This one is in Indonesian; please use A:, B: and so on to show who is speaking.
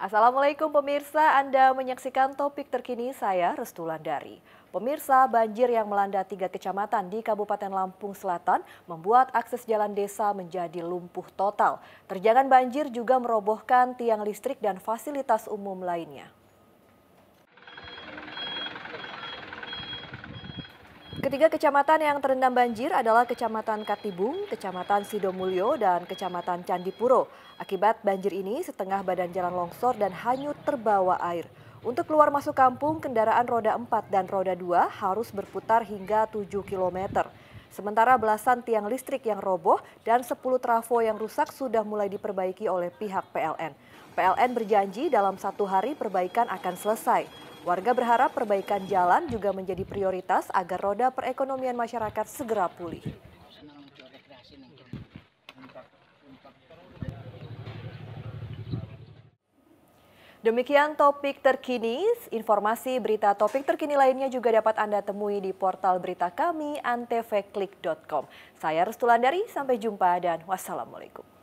A: Assalamualaikum pemirsa, Anda menyaksikan topik terkini saya Restu Landari. Pemirsa, banjir yang melanda tiga kecamatan di Kabupaten Lampung Selatan membuat akses jalan desa menjadi lumpuh total. Terjangan banjir juga merobohkan tiang listrik dan fasilitas umum lainnya. Ketiga kecamatan yang terendam banjir adalah Kecamatan Katibung, Kecamatan Sidomulyo, dan Kecamatan Candipuro. Akibat banjir ini, setengah badan jalan longsor dan hanyut terbawa air. Untuk keluar masuk kampung, kendaraan roda 4 dan roda 2 harus berputar hingga 7 km. Sementara belasan tiang listrik yang roboh dan 10 trafo yang rusak sudah mulai diperbaiki oleh pihak PLN. PLN berjanji dalam satu hari perbaikan akan selesai. Warga berharap perbaikan jalan juga menjadi prioritas agar roda perekonomian masyarakat segera pulih. Demikian topik terkini, informasi berita topik terkini lainnya juga dapat Anda temui di portal berita kami antvklik.com. Saya Restulandari, sampai jumpa dan wassalamualaikum.